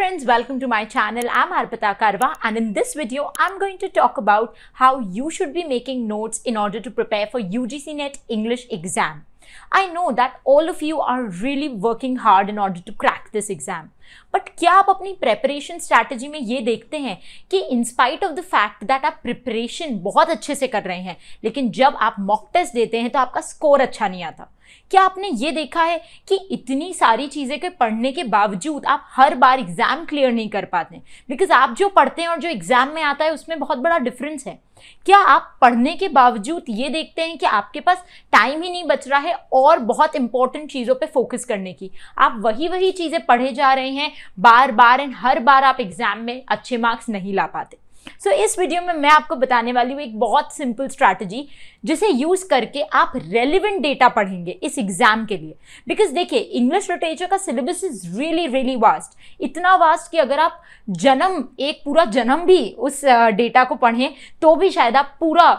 friends, welcome to my channel. I'm Arpita Karwa and in this video, I'm going to talk about how you should be making notes in order to prepare for UGC NET English exam. I know that all of you are really working hard in order to crack this exam. But क्या आप अपनी preparation strategy में ये देखते हैं कि in spite of the fact that आप preparation बहुत अच्छे से कर रहे हैं लेकिन जब आप मॉक टेस्ट देते हैं तो आपका स्कोर अच्छा नहीं आता क्या आपने ये देखा है कि इतनी सारी चीज़ें के पढ़ने के बावजूद आप हर बार एग्ज़ाम क्लियर नहीं कर पाते बिकॉज आप जो पढ़ते हैं और जो एग्ज़ाम में आता है उसमें बहुत बड़ा डिफरेंस है क्या आप पढ़ने के बावजूद ये देखते हैं कि आपके पास टाइम ही नहीं बच रहा है और बहुत इंपॉर्टेंट चीज़ों पे फोकस करने की आप वही वही चीज़ें पढ़े जा रहे हैं हैं बार बार एंड हर बार आप एग्जाम में अच्छे मार्क्स नहीं ला पाते सो so, इस वीडियो में मैं आपको बताने वाली हूँ एक बहुत सिंपल स्ट्रैटेजी जिसे यूज़ करके आप रेलिवेंट डेटा पढ़ेंगे इस एग्जाम के लिए बिकॉज देखिए इंग्लिश लिटरेचर का syllabus is really really vast इतना वास्ट कि अगर आप जन्म एक पूरा जन्म भी उस डेटा को पढ़ें तो भी शायद आप पूरा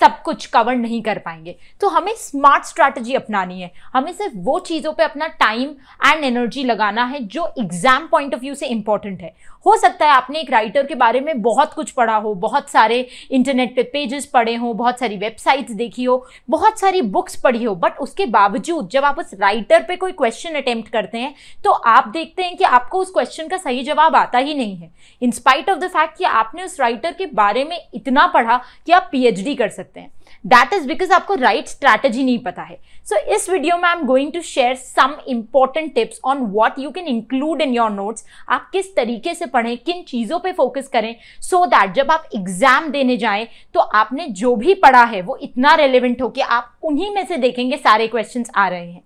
सब कुछ कवर नहीं कर पाएंगे तो हमें स्मार्ट स्ट्रैटेजी अपनानी है हमें सिर्फ वो चीज़ों पे अपना टाइम एंड एनर्जी लगाना है जो एग्जाम पॉइंट ऑफ व्यू से इंपॉर्टेंट है हो सकता है आपने एक राइटर के बारे में बहुत कुछ पढ़ा हो बहुत सारे इंटरनेट पे पेजेस पढ़े हो बहुत सारी वेबसाइट्स देखी हो बहुत सारी बुक्स पढ़ी हो बट उसके बावजूद जब आप उस राइटर पे कोई क्वेश्चन अटेम्प्ट करते हैं तो आप देखते हैं कि आपको उस क्वेश्चन का सही जवाब आता ही नहीं है इंस्पाइट ऑफ द फैक्ट कि आपने उस राइटर के बारे में इतना पढ़ा कि आप पीएचडी कर सकते सकते हैं दैट इज बिकॉज आपको राइट right स्ट्रैटेजी नहीं पता है सो so, इस वीडियो में I am going to share some important tips on what you can include in your notes आप किस तरीके से पढ़ें किन चीज़ों पर फोकस करें सो so दैट जब आप एग्जाम देने जाएं तो आपने जो भी पढ़ा है वो इतना रेलिवेंट हो कि आप उन्हीं में से देखेंगे सारे क्वेश्चन आ रहे हैं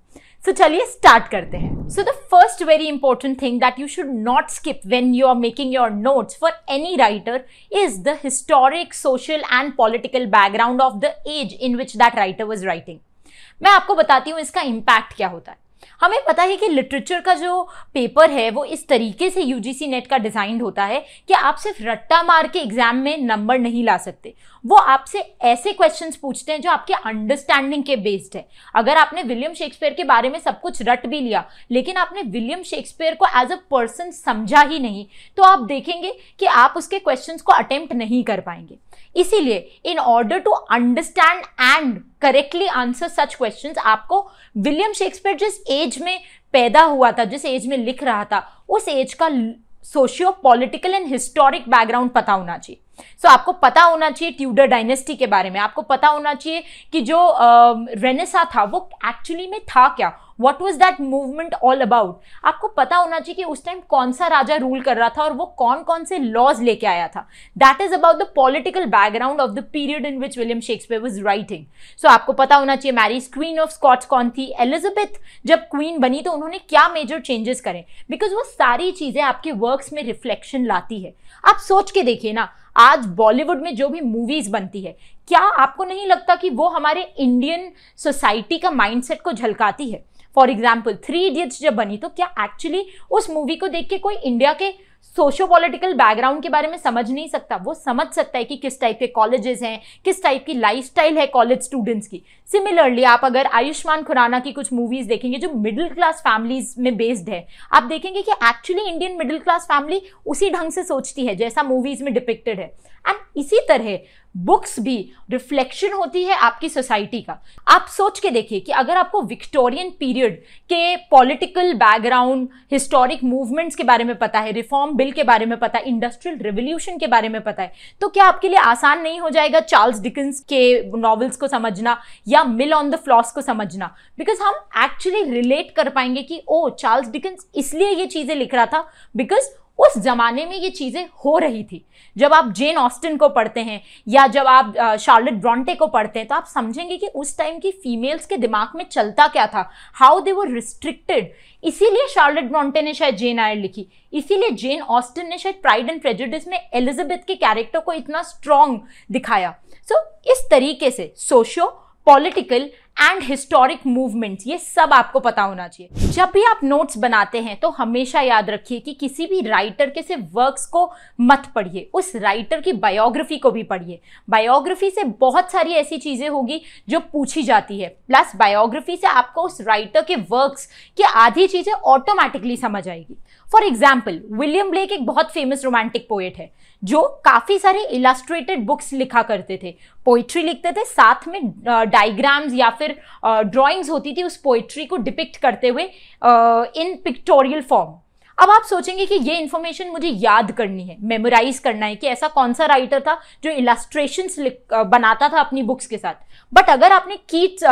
सो so, चलिए स्टार्ट करते हैं so the first very important thing that you should not skip when you are making your notes for any writer is the historic social and political background of the age in which that writer was writing मैं आपको बताती हूँ इसका impact क्या होता है हमें पता है कि लिटरेचर का जो पेपर है वो इस तरीके से यूजीसी नेट का डिजाइंड होता है कि आप सिर्फ रट्टा मार के एग्जाम में नंबर नहीं ला सकते वो आपसे ऐसे क्वेश्चन पूछते हैं जो आपके अंडरस्टैंडिंग के बेस्ड है अगर आपने विलियम शेक्सपियर के बारे में सब कुछ रट भी लिया लेकिन आपने विलियम शेक्सपियर को एज अ पर्सन समझा ही नहीं तो आप देखेंगे कि आप उसके क्वेश्चन को अटेम्प्ट नहीं कर पाएंगे इसीलिए in order to understand and correctly answer such question आपको विलियम शेक्सपियर जिस एज में पैदा हुआ था जिस एज में लिख रहा था उस एज का socio political and historic background पता होना चाहिए सो so, आपको पता होना चाहिए ट्यूडर डायनेस्टी के बारे में आपको पता होना चाहिए कि जो रेनेसा था वो एक्चुअली में था क्या what was that movement all about आपको पता होना चाहिए कि उस टाइम कौन सा राजा रूल कर रहा था और वो कौन कौन से लॉज लेके आया था that is about the political background of the period in which William Shakespeare was writing so आपको पता होना चाहिए मैरीज क्वीन ऑफ स्कॉट्स कौन थी एलिजाबेथ जब क्वीन बनी तो उन्होंने क्या मेजर चेंजेस करे बिकॉज वो सारी चीजें आपके वर्क्स में रिफ्लेक्शन लाती है आप सोच के देखिए ना आज बॉलीवुड में जो भी मूवीज बनती है क्या आपको नहीं लगता कि वो हमारे इंडियन सोसाइटी का माइंडसेट को झलकाती है फॉर एग्जाम्पल थ्री इडियट्स जब बनी तो क्या एक्चुअली उस मूवी को देख के कोई इंडिया के सोशो पॉलिटिकल बैकग्राउंड के बारे में समझ नहीं सकता वो समझ सकता है कि किस टाइप के कॉलेजेस हैं किस टाइप की लाइफस्टाइल है कॉलेज स्टूडेंट्स की सिमिलरली आप अगर आयुष्मान खुराना की कुछ मूवीज देखेंगे जो मिडिल क्लास फैमिलीज में बेस्ड है आप देखेंगे कि actually Indian middle class family उसी ढंग से सोचती है जैसा मूवीज में डिपिक्टेड है एंड इसी तरह बुक्स भी रिफ्लेक्शन होती है आपकी सोसाइटी का आप सोच के देखिए कि अगर आपको विक्टोरियन पीरियड के पॉलिटिकल बैकग्राउंड हिस्टोरिक मूवमेंट्स के बारे में पता है रिफॉर्म बिल के बारे में पता है इंडस्ट्रियल रिवोल्यूशन के बारे में पता है तो क्या आपके लिए आसान नहीं हो जाएगा चार्ल्स डिकन्स के नॉवल्स को समझना या मिल ऑन द फ्लॉस को समझना बिकॉज हम एक्चुअली रिलेट कर पाएंगे कि ओ चार्ल्स डिकन्स इसलिए ये चीज़ें लिख रहा था बिकॉज उस ज़माने में ये चीज़ें हो रही थी जब आप जेन ऑस्टिन को पढ़ते हैं या जब आप शार्लेट ब्रॉन्टे को पढ़ते हैं तो आप समझेंगे कि उस टाइम की फीमेल्स के दिमाग में चलता क्या था हाउ दे वर रिस्ट्रिक्टेड इसीलिए शार्लेट ब्रॉन्टे ने शायद जेन आयर लिखी इसीलिए जेन ऑस्टिन ने शायद प्राइड एंड प्रेजिडिस में एलिजाबेथ के कैरेक्टर को इतना स्ट्रांग दिखाया सो so, इस तरीके से socio political and historic movement ये सब आपको पता होना चाहिए जब भी आप नोट्स बनाते हैं तो हमेशा याद रखिए कि किसी भी राइटर के सिर्फ वर्क्स को मत पढ़िए उस राइटर की बायोग्राफी को भी पढ़िए बायोग्राफी से बहुत सारी ऐसी चीज़ें होगी जो पूछी जाती है प्लस बायोग्राफी से आपको उस राइटर के वर्क्स की आधी चीज़ें ऑटोमेटिकली समझ आएगी फॉर एग्जाम्पल विलियम ब्लेक एक बहुत फेमस रोमांटिक पोएट है जो काफ़ी सारे इलास्ट्रेटेड बुक्स लिखा करते थे पोइट्री लिखते थे साथ में डायग्राम्स या फिर ड्राइंग्स होती थी उस पोइट्री को डिपिक्ट करते हुए इन पिक्टोरियल फॉर्म अब आप सोचेंगे कि ये इन्फॉर्मेशन मुझे याद करनी है मेमोराइज करना है कि ऐसा कौन सा राइटर था जो इलास्ट्रेशन बनाता था अपनी बुक्स के साथ बट अगर आपने कीट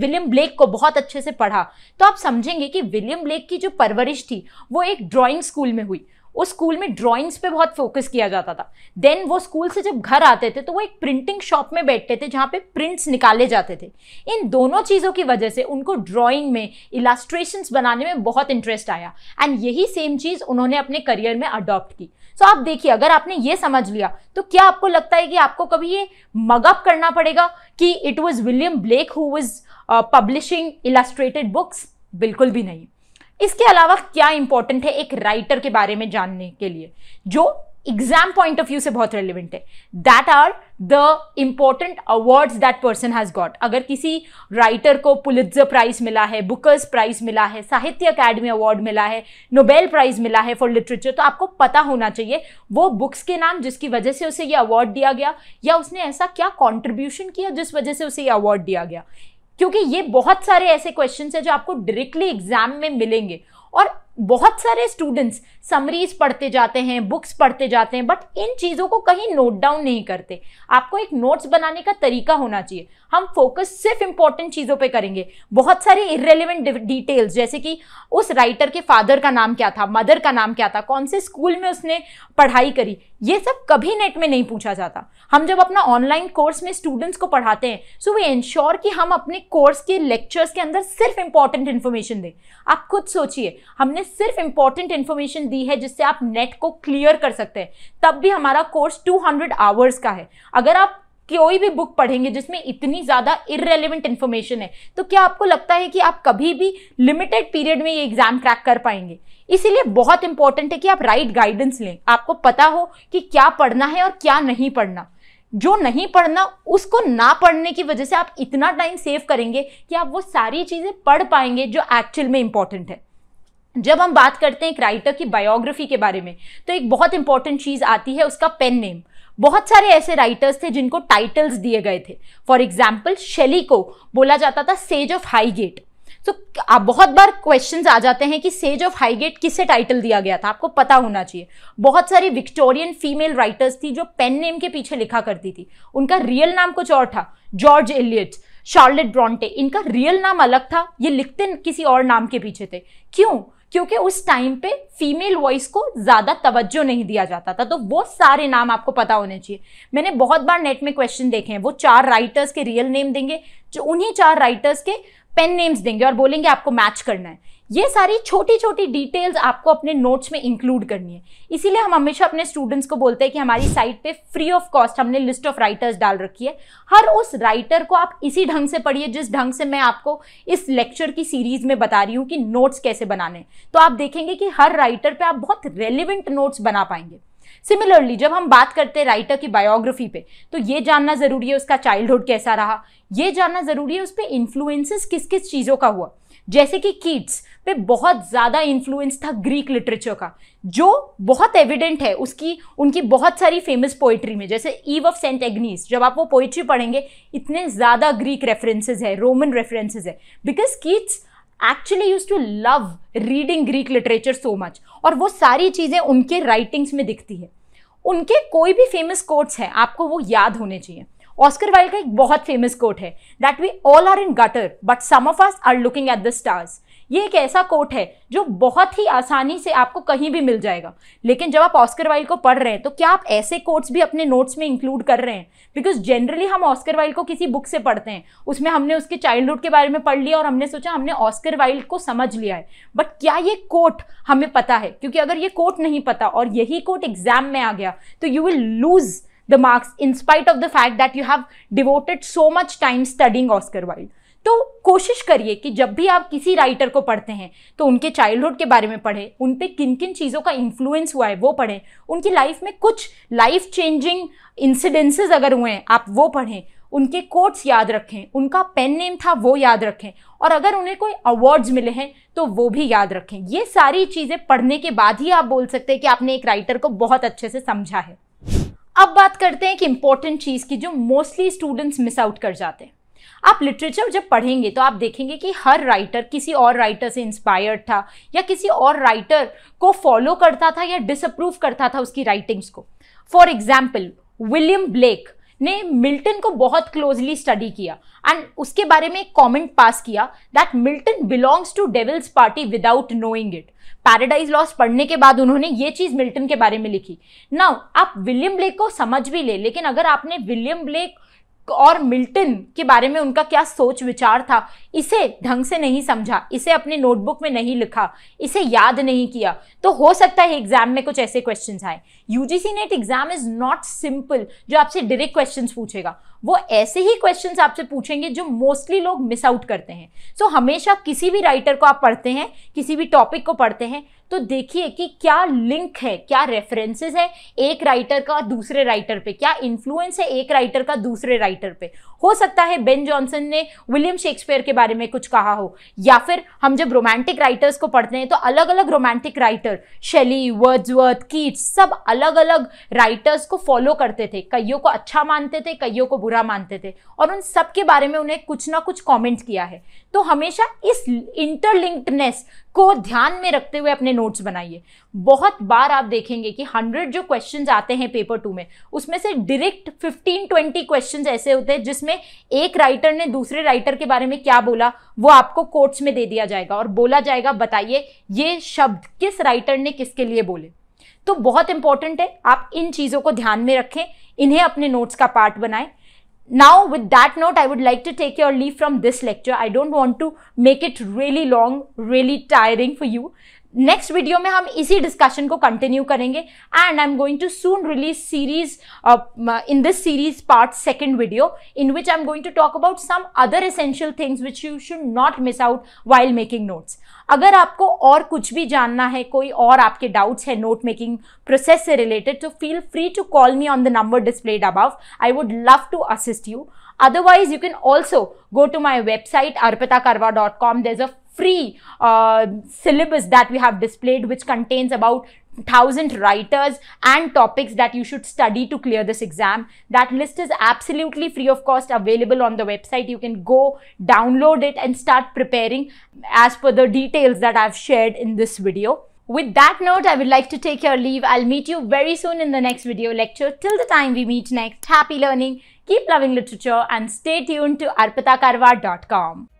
विलियम ब्लेक को बहुत अच्छे से पढ़ा तो आप समझेंगे कि विलियम ब्लेक की जो परवरिश थी वो एक ड्राइंग स्कूल में हुई उस स्कूल में ड्राइंग्स पे बहुत फोकस किया जाता था देन वो स्कूल से जब घर आते थे तो वो एक प्रिंटिंग शॉप में बैठते थे जहाँ पे प्रिंट्स निकाले जाते थे इन दोनों चीज़ों की वजह से उनको ड्राइंग में इलास्ट्रेशंस बनाने में बहुत इंटरेस्ट आया एंड यही सेम चीज़ उन्होंने अपने करियर में अडॉप्ट की सो so आप देखिए अगर आपने ये समझ लिया तो क्या आपको लगता है कि आपको कभी ये मगअप करना पड़ेगा कि it was William Blake who was publishing illustrated books बिल्कुल भी नहीं इसके अलावा क्या इंपॉर्टेंट है एक राइटर के बारे में जानने के लिए जो एग्जाम पॉइंट ऑफ व्यू से बहुत रेलिवेंट है that are the important awards that person has got अगर किसी राइटर को पुलित्जर प्राइज मिला है बुकर्स प्राइज मिला है साहित्य अकेडमी अवार्ड मिला है नोबेल प्राइज मिला है फॉर लिटरेचर तो आपको पता होना चाहिए वो बुक्स के नाम जिसकी वजह से उसे ये अवार्ड दिया गया या उसने ऐसा क्या कॉन्ट्रीब्यूशन किया जिस वजह से उसे ये अवार्ड दिया गया क्योंकि ये बहुत सारे ऐसे क्वेश्चन है जो आपको डायरेक्टली एग्जाम में मिलेंगे और बहुत सारे स्टूडेंट्स समरीज पढ़ते जाते हैं बुक्स पढ़ते जाते हैं बट इन चीज़ों को कहीं नोट डाउन नहीं करते आपको एक नोट्स बनाने का तरीका होना चाहिए हम फोकस सिर्फ इंपॉर्टेंट चीज़ों पे करेंगे बहुत सारे इरेलीवेंट डिटेल्स जैसे कि उस राइटर के फादर का नाम क्या था मदर का नाम क्या था कौन से स्कूल में उसने पढ़ाई करी ये सब कभी नेट में नहीं पूछा जाता हम जब अपना ऑनलाइन कोर्स में स्टूडेंट्स को पढ़ाते हैं सो वी इंश्योर कि हम अपने कोर्स के लेक्चर्स के अंदर सिर्फ इंपॉर्टेंट इन्फॉर्मेशन दें आप खुद सोचिए हमने सिर्फ इंपॉर्टेंट इन्फॉर्मेशन दी है जिससे आप नेट को क्लियर कर सकते हैं तब भी हमारा कोर्स 200 आवर्स का है अगर आप कोई भी बुक पढ़ेंगे जिसमें इतनी ज़्यादा इरेलीवेंट इन्फॉर्मेशन है तो क्या आपको लगता है कि आप कभी भी लिमिटेड पीरियड में ये एग्ज़ाम क्रैक कर पाएंगे इसीलिए बहुत इंपॉर्टेंट है कि आप राइट गाइडेंस लें आपको पता हो कि क्या पढ़ना है और क्या नहीं पढ़ना जो नहीं पढ़ना उसको ना पढ़ने की वजह से आप इतना टाइम सेव करेंगे कि आप वो सारी चीज़ें पढ़ पाएंगे जो एक्चुअल में इंपॉर्टेंट है जब हम बात करते हैं एक राइटर की बायोग्राफी के बारे में तो एक बहुत इंपॉर्टेंट चीज़ आती है उसका पेन नेम बहुत सारे ऐसे राइटर्स थे जिनको टाइटल्स दिए गए थे फॉर एग्जाम्पल शेली को बोला जाता था सेज ऑफ हाईगेट तो आप बहुत बार क्वेश्चंस आ जाते हैं कि सेज ऑफ हाईगेट किसे टाइटल दिया गया था आपको पता होना चाहिए बहुत सारी विक्टोरियन फीमेल राइटर्स थी जो पेन नेम के पीछे लिखा करती थी उनका रियल नाम कुछ और था जॉर्ज एलियट शार्लेट ब्रॉन्टे इनका रियल नाम अलग था ये लिखते किसी और नाम के पीछे थे क्यों क्योंकि उस टाइम पे फीमेल वॉइस को ज़्यादा तवज्जो नहीं दिया जाता था तो वो सारे नाम आपको पता होने चाहिए मैंने बहुत बार नेट में क्वेश्चन देखे हैं वो चार राइटर्स के रियल नेम देंगे जो उन्हीं चार राइटर्स के पेन नेम्स देंगे और बोलेंगे आपको मैच करना है ये सारी छोटी छोटी डिटेल्स आपको अपने नोट्स में इंक्लूड करनी है इसीलिए हम हमेशा अपने स्टूडेंट्स को बोलते हैं कि हमारी साइट पे फ्री ऑफ कॉस्ट हमने लिस्ट ऑफ राइटर्स डाल रखी है हर उस राइटर को आप इसी ढंग से पढ़िए जिस ढंग से मैं आपको इस लेक्चर की सीरीज में बता रही हूँ कि नोट्स कैसे बनाने तो आप देखेंगे कि हर राइटर पर आप बहुत रेलिवेंट नोट्स बना पाएंगे सिमिलरली जब हम बात करते हैं राइटर की बायोग्राफी पे तो ये जानना ज़रूरी है उसका चाइल्डहुड कैसा रहा ये जानना ज़रूरी है उस पर इन्फ्लुएंसेस किस किस चीज़ों का हुआ जैसे कि किड्स पे बहुत ज़्यादा इन्फ्लुएंस था ग्रीक लिटरेचर का जो बहुत एविडेंट है उसकी उनकी बहुत सारी फेमस पोइट्री में जैसे ईव ऑफ सेंट एग्नीस जब आप वो पोइट्री पढ़ेंगे इतने ज़्यादा ग्रीक रेफरेंसेज है रोमन रेफरेंसेज है because kids actually use to love reading Greek literature so much और वो सारी चीज़ें उनके राइटिंग्स में दिखती है उनके कोई भी फेमस कोट्स हैं आपको वो याद होने चाहिए ऑस्कर वाइल्ड का एक बहुत फेमस कोट है that we all are in gutter but some of us are looking at the stars ये एक ऐसा कोट है जो बहुत ही आसानी से आपको कहीं भी मिल जाएगा लेकिन जब आप ऑस्कर वाइल को पढ़ रहे हैं तो क्या आप ऐसे कोट्स भी अपने नोट्स में इंक्लूड कर रहे हैं बिकॉज जनरली हम ऑस्कर वाइल को किसी बुक से पढ़ते हैं उसमें हमने उसके चाइल्डहुड के बारे में पढ़ लिया और हमने सोचा हमने ऑस्कर वाइल्ड को समझ लिया है बट क्या ये कोट हमें पता है क्योंकि अगर ये कोट नहीं पता और यही कोट एग्जाम में आ गया तो you will lose the marks in spite of the fact that you have devoted so much time studying Oscar Wilde तो कोशिश करिए कि जब भी आप किसी राइटर को पढ़ते हैं तो उनके चाइल्डहुड के बारे में पढ़ें उन पर किन किन चीज़ों का इन्फ्लुएंस हुआ है वो पढ़ें उनकी लाइफ में कुछ लाइफ चेंजिंग इंसिडेंसेस अगर हुए हैं आप वो पढ़ें उनके कोट्स याद रखें उनका पेन नेम था वो याद रखें और अगर उन्हें कोई अवार्ड्स मिले हैं तो वो भी याद रखें ये सारी चीज़ें पढ़ने के बाद ही आप बोल सकते हैं कि आपने एक राइटर को बहुत अच्छे से समझा है अब बात करते हैं एक इम्पॉर्टेंट चीज़ की जो मोस्टली स्टूडेंट्स मिस आउट कर जाते हैं आप लिटरेचर जब पढ़ेंगे तो आप देखेंगे कि हर राइटर किसी और राइटर से इंस्पायर्ड था या किसी और राइटर को फॉलो करता था या डिसअप्रूव करता था उसकी राइटिंग्स को फॉर एग्जाम्पल विलियम ब्लेक ने मिल्टन को बहुत क्लोजली स्टडी किया एंड उसके बारे में एक कॉमेंट पास किया that Milton belongs to devil's party without knowing it Paradise Lost पढ़ने के बाद उन्होंने ये चीज़ मिल्टन के बारे में लिखी नाउ आप विलियम ब्लेक को समझ भी ले लेकिन अगर आपने विलियम ब्लेक और मिल्टन के बारे में उनका क्या सोच विचार था इसे ढंग से नहीं समझा इसे अपने नोटबुक में नहीं लिखा इसे याद नहीं किया तो हो सकता है एग्जाम में कुछ ऐसे क्वेश्चन आए UGC NET exam is not simple जो आपसे डायरेक्ट क्वेश्चन पूछेगा वो ऐसे ही क्वेश्चंस आपसे पूछेंगे जो मोस्टली लोग मिस आउट करते हैं सो so, हमेशा किसी भी राइटर को आप पढ़ते हैं किसी भी टॉपिक को पढ़ते हैं तो देखिए कि क्या लिंक है क्या रेफरेंसेस है एक राइटर का दूसरे राइटर पे क्या इन्फ्लुएंस है एक राइटर का दूसरे राइटर पे हो सकता है बेन जॉनसन ने विलियम शेक्सपियर के बारे में कुछ कहा हो या फिर हम जब रोमांटिक राइटर्स को पढ़ते हैं तो अलग अलग romantic writer Shelley Wordsworth Keats सब अलग अलग राइटर्स को फॉलो करते थे कईयों को अच्छा मानते थे कईयों को बुरा मानते थे और उन सब के बारे में उन्हें कुछ ना कुछ कॉमेंट किया है तो हमेशा इस इंटरलिंक्डनेस को ध्यान में रखते हुए अपने नोट्स बनाइए बहुत बार आप देखेंगे कि हंड्रेड जो क्वेश्चन आते हैं पेपर टू में उसमें से डायरेक्ट फिफ्टीन ट्वेंटी क्वेश्चन ऐसे होते हैं जिसमें में एक राइटर ने दूसरे राइटर के बारे में क्या बोला वो आपको कोट्स में दे दिया जाएगा और बोला जाएगा बताइए ये शब्द किस राइटर ने किसके लिए बोले तो बहुत इंपॉर्टेंट है आप इन चीज़ों को ध्यान में रखें इन्हें अपने नोट्स का पार्ट बनाएं now with that note I would like to take your leave from this lecture I don't want to make it really long really tiring for you next video में हम इसी डिस्कशन को continue करेंगे and I am going to soon release series in this series part second video in which I am going to talk about some other essential things which you should not miss out while making notes अगर आपको और कुछ भी जानना है कोई और आपके डाउट्स है नोट मेकिंग प्रोसेस से रिलेटेड तो feel free to call me on the number displayed अब I would love to assist you Otherwise, you can also go to my website arpitakarva.com. There's a free uh, syllabus that we have displayed which contains about 1000 writers and topics that you should study to clear this exam. That list is absolutely free of cost available on the website. You can go download it and start preparing as per the details that I've shared in this video. With that note, I would like to take your leave. I'll meet you very soon in the next video lecture. Till the time we meet next, happy learning, keep loving literature and stay tuned to arpitakarwa.com.